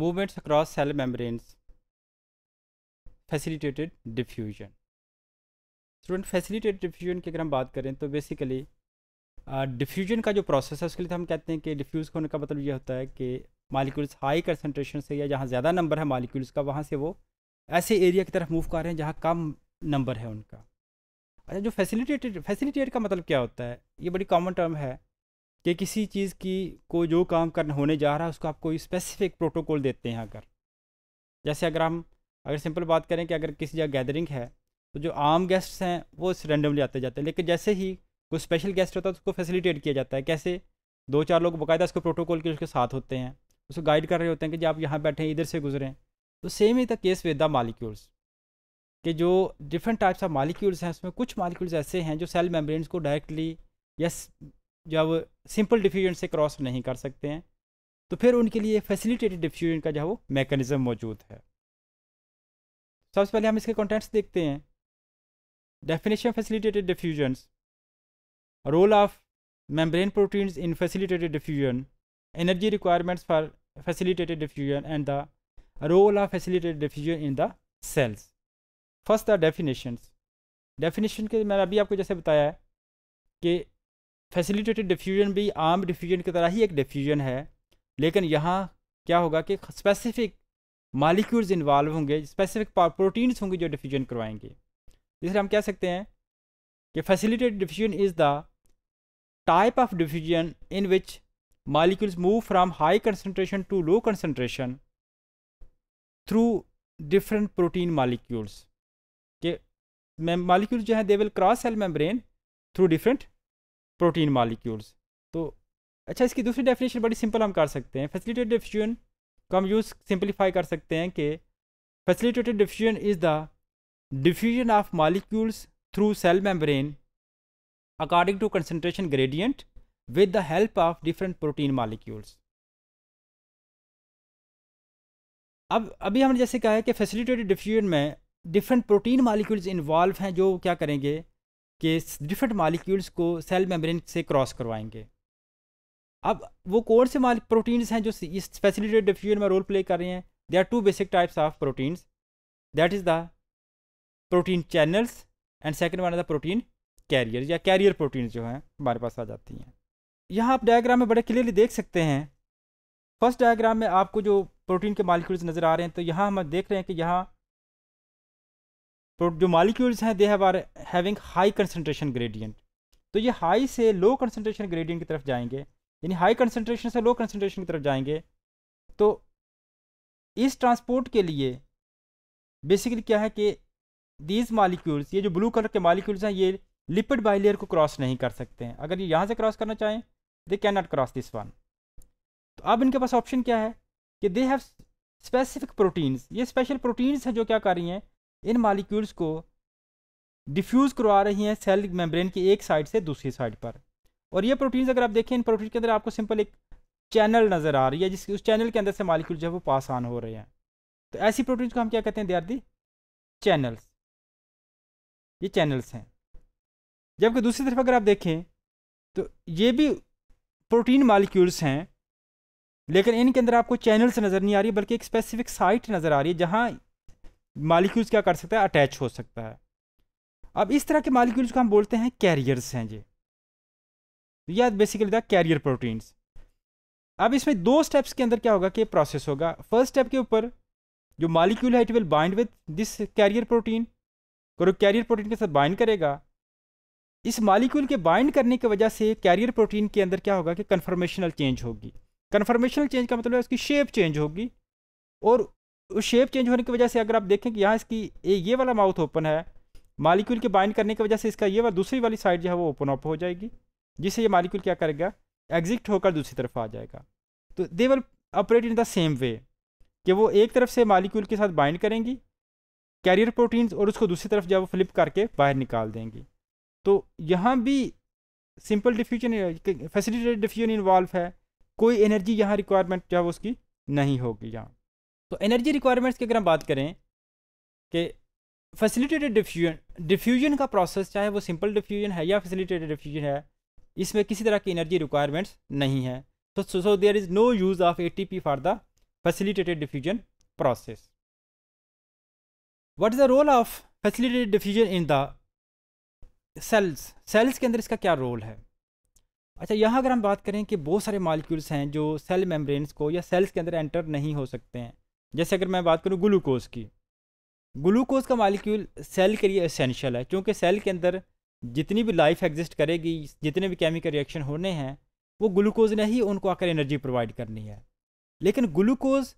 movements across cell membranes facilitated diffusion student facilitate diffusion की अगर हम बात करें तो बेसिकली डिफ्यूजन का जो प्रोसेस है उसके लिए तो हम कहते हैं कि डिफ्यूज़ होने का मतलब ये होता है कि मालिक्यूल्स हाई कंसनट्रेशन से या जहाँ ज़्यादा नंबर है मालिक्यूल्स का वहाँ से वो ऐसे एरिया की तरफ मूव कर रहे हैं जहाँ कम नंबर है उनका अच्छा जो फैसिलिटेटेड फैसिलिटेट का मतलब क्या होता है ये बड़ी कॉमन टर्म है कि किसी चीज़ की को जो काम करना होने जा रहा है उसको आप कोई स्पेसिफिक प्रोटोकॉल देते हैं अगर जैसे अगर हम अगर सिंपल बात करें कि अगर किसी जगह गैदरिंग है तो जो आम गेस्ट्स हैं वो रेंडमली आते जाते हैं लेकिन जैसे ही कोई स्पेशल गेस्ट होता है तो उसको फैसिलिटेट किया जाता है कैसे दो चार लोग बाकायदा उसको प्रोटोकॉल के उसके साथ होते हैं उसको गाइड कर रहे होते हैं कि जी आप यहाँ बैठें इधर से गुजरें तो सेम ही था केस विद द मालिक्यूल्स कि जो डिफरेंट टाइप्स ऑफ मालिक्यूल्स हैं उसमें कुछ मालिक्यूल्स ऐसे हैं जो सेल मेम्ब्रेन्स को डायरेक्टली या जब सिंपल डिफ्यूजन से क्रॉस नहीं कर सकते हैं तो फिर उनके लिए फैसिलिटेटेड डिफ्यूजन का जो है वो मैकेनिज़्म मौजूद है सबसे पहले हम इसके कंटेंट्स देखते हैं definition facilitated diffusion role of membrane proteins in facilitated diffusion energy requirements for facilitated diffusion and the role of facilitated diffusion in the cells first the definition definition के मैंने अभी आपको जैसे बताया है कि फैसिलिटेटेड डिफ्यूजन भी आम डिफ्यूजन की तरह ही एक डिफ्यूजन है लेकिन यहाँ क्या होगा कि स्पेसिफिक मालिक्यूल्स इन्वॉल्व होंगे स्पेसिफिक प्रोटीन्स होंगे जो डिफ्यूजन करवाएंगे इसलिए हम कह सकते हैं कि facilitated diffusion is the type of diffusion in which molecules move from high concentration to low concentration through different protein molecules के मालिक्यूल जो है they will cross cell membrane through different protein molecules तो अच्छा इसकी दूसरी definition बड़ी simple हम कर सकते हैं फैसिलिटेटेड डिफ्यूजन को हम यूज़ सिंप्लीफाई कर सकते हैं कि facilitated diffusion is the diffusion of molecules through cell membrane according to concentration gradient with the help of different protein molecules अब अभी हमने जैसे कहा है कि फैसिलिटेटेड डिफ्यूजन में डिफरेंट प्रोटीन मालिक्यूल्स इन्वॉल्व हैं जो क्या करेंगे के डिफरेंट मालिक्यूल्स को सेल मेम्ब्रेन से क्रॉस करवाएंगे अब वो कौन से मालिक प्रोटीन्स हैं जो इस फैसिलिटेड डिफ्यूजन में रोल प्ले कर रहे हैं they are two basic types of proteins that is the protein channels and second one the protein carrier या कैरियर प्रोटीन जो हैं हमारे पास आ जाती हैं यहाँ आप डायग्राम में बड़े क्लियरली देख सकते हैं फर्स्ट डायग्राम में आपको जो प्रोटीन के मालिक्यूल्स नज़र आ रहे हैं तो यहाँ हम देख रहे हैं कि यहाँ तो जो मालिक्यूल्स हैं they have are having high concentration gradient तो ये हाई से लो कंसनट्रेशन ग्रेडियंट की तरफ जाएंगे यानी हाई कंसनट्रेशन से लो कंसनट्रेशन की तरफ जाएंगे तो इस ट्रांसपोर्ट के लिए बेसिकली क्या है कि दीज मालिक्यूल्स ये जो ब्लू कलर के मालिक्यूल्स हैं ये लिपिड बाइलेयर को क्रॉस नहीं कर सकते हैं अगर ये यहाँ से क्रॉस करना चाहें they can not cross this one तो अब इनके पास ऑप्शन क्या है कि दे हैव स्पेसिफिक प्रोटीन्स ये स्पेशल प्रोटीन्स हैं जो क्या कर रही हैं इन मालिक्यूल्स को डिफ्यूज़ करवा रही हैं सेल मेम्ब्रेन की एक साइड से दूसरी साइड पर और ये प्रोटीन्स अगर आप देखें इन प्रोटीन के अंदर आपको सिंपल एक चैनल नज़र आ रही है जिस उस चैनल के अंदर से मालिक्यूल जो है वो पास ऑन हो रहे हैं तो ऐसी प्रोटीन्स को हम क्या कहते हैं दे आर दी चैनल्स ये चैनल्स हैं जबकि दूसरी तरफ अगर आप देखें तो ये भी प्रोटीन मालिक्यूल्स हैं लेकिन इनके अंदर आपको चैनल्स नज़र नहीं आ रही बल्कि एक स्पेसिफिक साइट नज़र आ रही है जहाँ मालिक्यूल्स क्या कर सकता है अटैच हो सकता है अब इस तरह के मालिक्यूल्स को हम बोलते हैं कैरियर्स हैं ये या बेसिकली द कैरियर प्रोटीन्स अब इसमें दो स्टेप्स के अंदर क्या होगा कि प्रोसेस होगा फर्स्ट स्टेप के ऊपर जो मालिक्यूल है it will bind with this carrier protein और कैरियर प्रोटीन के साथ बाइंड करेगा इस मालिक्यूल के बाइंड करने की वजह से कैरियर प्रोटीन के अंदर क्या होगा कि कन्फर्मेशनल चेंज होगी कन्फर्मेशनल चेंज का मतलब है उसकी शेप चेंज होगी और शेप चेंज होने की वजह से अगर आप देखें कि यहाँ इसकी ये वाला माउथ ओपन है मालिक्यूल के बाइंड करने की वजह से इसका ये वाला दूसरी वाली साइड जो है वो ओपन अप हो जाएगी जिससे ये मालिक्यूल क्या करेगा एग्जिट होकर दूसरी तरफ आ जाएगा तो they will operate in the same way कि वो एक तरफ से मालिक्यूल के साथ बाइंड करेंगी कैरियर प्रोटीन्स और उसको दूसरी तरफ जो है वो फ्लिप करके बाहर निकाल देंगी तो यहाँ भी simple diffusion facilitated diffusion involve है कोई एनर्जी यहाँ रिक्वायरमेंट जो है उसकी नहीं होगी यहाँ तो एनर्जी रिक्वायरमेंट्स की अगर हम बात करें कि फैसिलिटेटेड डिफ्यूजन डिफ्यूजन का प्रोसेस चाहे वो सिंपल डिफ्यूजन है या फैसिलिटेटेड डिफ्यूजन है इसमें किसी तरह की एनर्जी रिक्वायरमेंट्स नहीं है तो so there is no use of A T P for the facilitated diffusion process what is the role of facilitated diffusion in the cells cells के अंदर इसका क्या रोल है अच्छा यहाँ अगर हम बात करें कि बहुत सारे मालिक्यूल्स हैं जो सेल मेम्ब्रेन्स को या सेल्स के अंदर एंटर नहीं हो सकते हैं जैसे अगर मैं बात करूँ ग्लूकोज की ग्लूकोज का मालिक्यूल सेल के लिए असेंशियल है क्योंकि सेल के अंदर जितनी भी लाइफ एग्जिस्ट करेगी जितने भी केमिकल रिएक्शन होने हैं वो ग्लूकोज ने ही उनको आकर एनर्जी प्रोवाइड करनी है लेकिन ग्लूकोज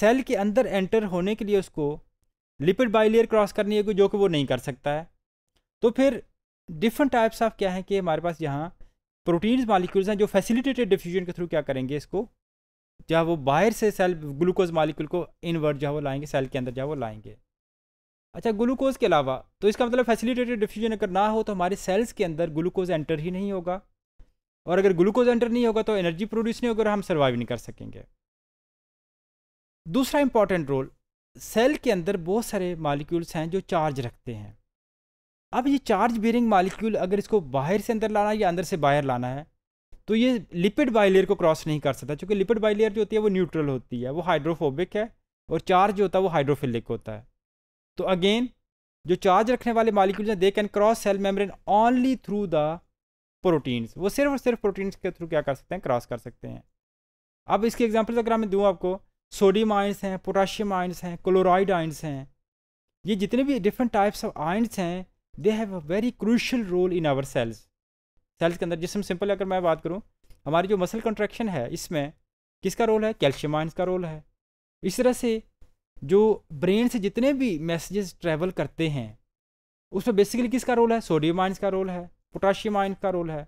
सेल के अंदर एंटर होने के लिए उसको लिपिड बाइलेयर क्रॉस करनी है जो कि वो नहीं कर सकता है तो फिर डिफरेंट टाइप्स ऑफ क्या है कि हमारे पास यहाँ प्रोटीन्स मालिक्यूल्स हैं जो फैसिलिटेटेड डिफ्यूजन के थ्रू क्या करेंगे इसको जो है वो बाहर से सेल ग्लूकोज मालिक्यूल को इनवर्ट जो है वो लाएंगे सेल के अंदर जो है वो लाएंगे अच्छा ग्लूकोज के अलावा तो इसका मतलब फैसिलिटेटेड डिफ्यूजन अगर ना हो तो हमारे सेल्स के अंदर ग्लूकोज एंटर ही नहीं होगा और अगर ग्लूकोज एंटर नहीं होगा तो एनर्जी प्रोड्यूस नहीं होगा और हम सर्वाइव नहीं कर सकेंगे दूसरा इंपॉर्टेंट रोल सेल के अंदर बहुत सारे मालिक्यूल्स हैं जो चार्ज रखते हैं अब ये चार्ज बेरिंग मालिक्यूल अगर इसको बाहर से अंदर लाना है या अंदर से बाहर लाना है तो ये लिपिड बाइलेयर को क्रॉस नहीं कर सकता क्योंकि लिपिड बाइलेयर जो होती है वो न्यूट्रल होती है वो हाइड्रोफोबिक है और चार्ज जो होता है वो हाइड्रोफिलिक होता है तो अगेन जो चार्ज रखने वाले मालिक्यूल्स हैं they can cross cell membrane only through the proteins वो सिर्फ और सिर्फ प्रोटीन्स के थ्रू क्या कर सकते हैं क्रॉस कर सकते हैं अब इसके एग्जाम्पल्स अगर मैं दूँ आपको सोडियम आइंस हैं पोटाशियम आइंस हैं क्लोराइड आइंस हैं ये जितने भी डिफरेंट टाइप्स ऑफ आइंस हैं they have a very crucial role in our cells cells के अंदर जिसमें सिंपल अगर मैं बात करूँ हमारी जो मसल कंट्रैक्शन है इसमें किसका रोल है कैल्शियम आइंस का रोल है इस तरह से जो ब्रेन से जितने भी मैसेजेस ट्रैवल करते हैं उसमें बेसिकली किसका रोल है सोडियम आइंस का रोल है पोटाशियम आइंस का रोल है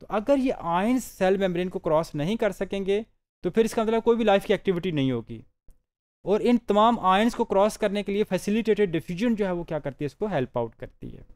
तो अगर ये आयंस सेल मेम्ब्रेन को क्रॉस नहीं कर सकेंगे तो फिर इसका मतलब कोई भी लाइफ की एक्टिविटी नहीं होगी और इन तमाम आयंस को क्रॉस करने के लिए फैसिलिटेटेड डिफ्यूजन जो है वो क्या करती है इसको हेल्प आउट करती है